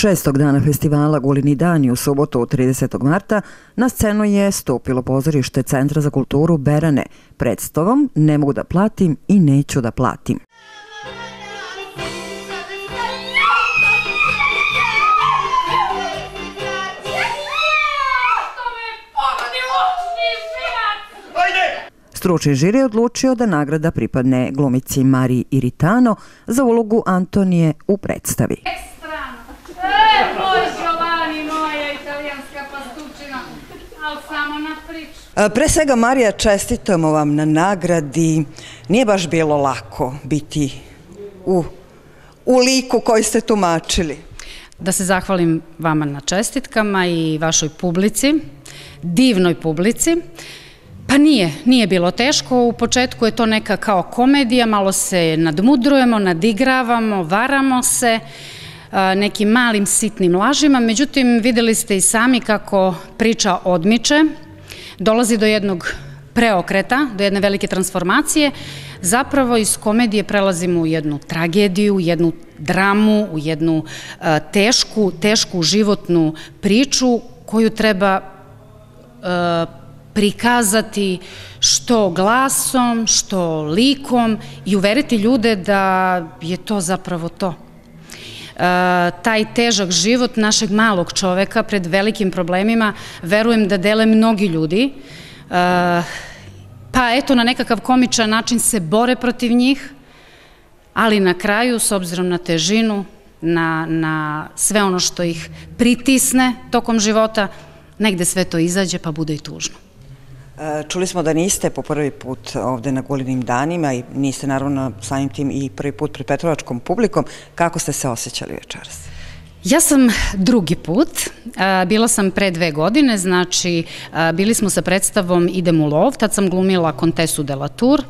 Šestog dana festivala Golini dani u subotu 30. marta na scenu je stupilo pozorište Centra za kulturu Berane predstavom Ne mogu da platim i neću da platim. Stručni žiri je odlučio da nagrada pripadne glumici Mariji Iritano za ulogu Antonije u predstavi. E, moj Giovanni, moja italijanska pastučina, ali samo na priču. E, pre svega, Marija, čestitamo vam na nagradi. Nije baš bilo lako biti u, u liku koji ste tumačili. Da se zahvalim vama na čestitkama i vašoj publici, divnoj publici. Pa nije, nije bilo teško. U početku je to neka kao komedija, malo se nadmudrujemo, nadigravamo, varamo se nekim malim sitnim lažima, međutim videli ste i sami kako priča odmiče, dolazi do jednog preokreta, do jedne velike transformacije, zapravo iz komedije prelazimo u jednu tragediju, u jednu dramu, u jednu tešku, tešku životnu priču koju treba prikazati što glasom, što likom i uveriti ljude da je to zapravo to. E, taj težak život našeg malog čoveka pred velikim problemima, verujem da dele mnogi ljudi, e, pa eto na nekakav komičan način se bore protiv njih, ali na kraju, s obzirom na težinu, na, na sve ono što ih pritisne tokom života, negde sve to izađe pa bude i tužno. E, čuli smo da niste po prvi put ovde na Gulinim danima i niste naravno samim tim i prvi put pred Petrovačkom publikom. Kako ste se osjećali večeras? Ja sam drugi put, bila sam pre dve godine, znači bili smo sa predstavom Idem u lov, tad sam glumila Kontesu de la Tour,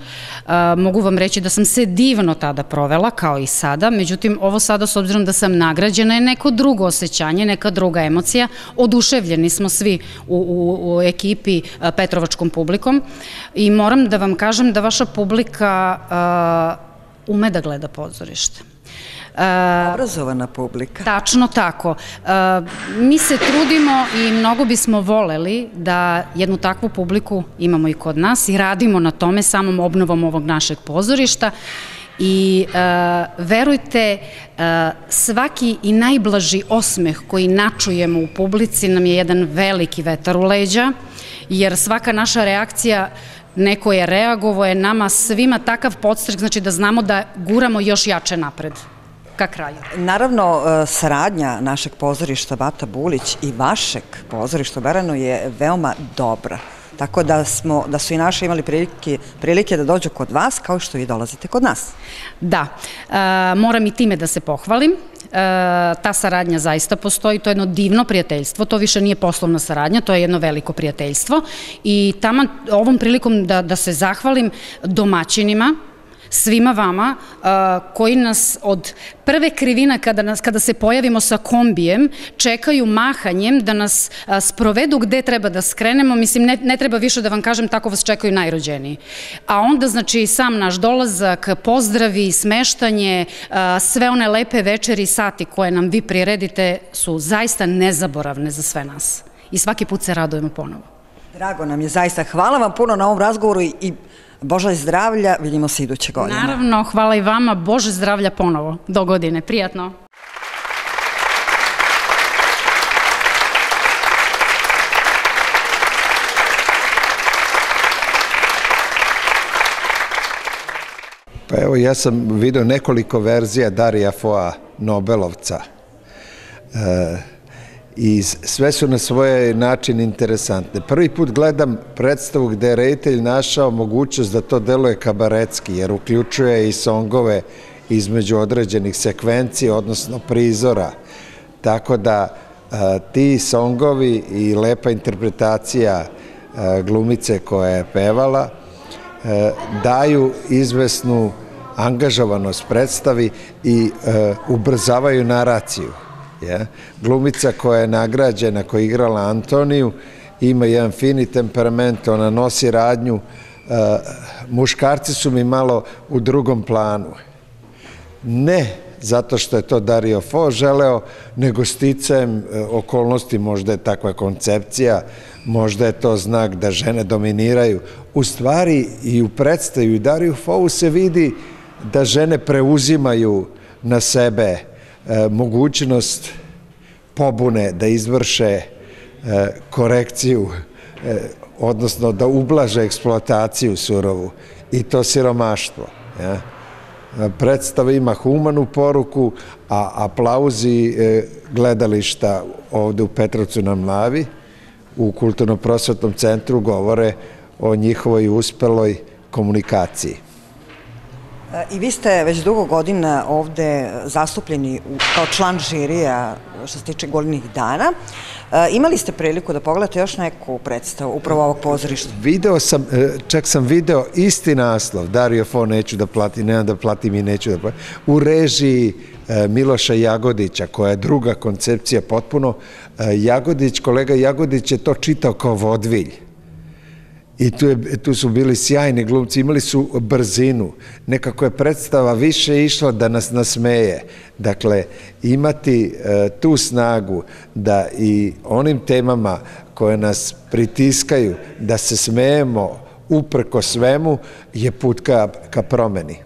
mogu vam reći da sam se divno tada provela, kao i sada, međutim ovo sada s obzirom da sam nagrađena je neko drugo osjećanje, neka druga emocija, oduševljeni smo svi u, u, u ekipi Petrovačkom publikom i moram da vam kažem da vaša publika ume da gleda pozorište. Obrazovana publika. Tačno tako. Mi se trudimo i mnogo bismo voleli da jednu takvu publiku imamo i kod nas i radimo na tome samom obnovom ovog našeg pozorišta i verujte svaki i najblaži osmeh koji načujemo u publici nam je jedan veliki vetar u leđa jer svaka naša reakcija neko je reagovo je nama svima takav podstrek znači da znamo da guramo još jače napred ka kraju? Naravno, e, saradnja našeg pozorišta Bata Bulić i vašeg pozorišta Beranu je veoma dobra. Tako da, smo, da su i naše imali prilike, prilike da dođu kod vas kao što vi dolazite kod nas. Da, e, moram i time da se pohvalim. E, ta saradnja zaista postoji, to je jedno divno prijateljstvo, to više nije poslovna saradnja, to je jedno veliko prijateljstvo i tamo ovom prilikom da, da se zahvalim domaćinima svima vama uh, koji nas od prve krivina kada, nas, kada se pojavimo sa kombijem čekaju mahanjem da nas uh, sprovedu gde treba da skrenemo, mislim ne, ne treba više da vam kažem tako vas čekaju najrođeni. A onda znači sam naš dolazak, pozdravi, smeštanje, uh, sve one lepe večeri i sati koje nam vi priredite su zaista nezaboravne za sve nas. I svaki put se radujemo ponovo. Drago nam je zaista. Hvala vam puno na ovom razgovoru i Bože zdravlja, vidimo se iduće godine. Naravno, hvala i vama, Bože zdravlja ponovo, do godine, prijatno. Pa evo, ja sam vidio nekoliko verzija Darija Foa Nobelovca. Hvala. E, i sve su na svoj način interesantne. Prvi put gledam predstavu gde je reditelj našao mogućnost da to deluje kabaretski, jer uključuje i songove između određenih sekvencija, odnosno prizora. Tako da ti songovi i lepa interpretacija glumice koja je pevala daju izvesnu angažovanost predstavi i ubrzavaju naraciju. Ja? Glumica koja je nagrađena, koja je igrala Antoniju, ima jedan fini temperament, ona nosi radnju. E, muškarci su mi malo u drugom planu. Ne zato što je to Dario Fo želeo, nego sticajem e, okolnosti, možda je takva koncepcija, možda je to znak da žene dominiraju. U stvari i u predstaju Dario Fo se vidi da žene preuzimaju na sebe E, mogućnost pobune da izvrše e, korekciju, e, odnosno da ublaže eksploataciju surovu i to siromaštvo. Predstava ima humanu poruku, a aplauzi gledališta ovde u Petrovcu na Mlavi u Kulturno-prosvetnom centru govore o njihovoj uspeloj komunikaciji. I vi ste već dugo godina ovde zastupljeni kao član žirija što se tiče golinih dana. E, imali ste priliku da pogledate još neku predstavu upravo ovog pozorišta? Video sam, e, čak sam video isti naslov, Dario Fo neću da platim, nema da platim i neću da platim, u režiji e, Miloša Jagodića, koja je druga koncepcija potpuno. Jagodić, kolega Jagodić je to čitao kao vodvilj I tu, je, tu su bili sjajni glumci, imali su brzinu. Nekako je predstava više išla da nas nasmeje. Dakle, imati e, tu snagu da i onim temama koje nas pritiskaju, da se smejemo uprko svemu, je put ka, ka promeni.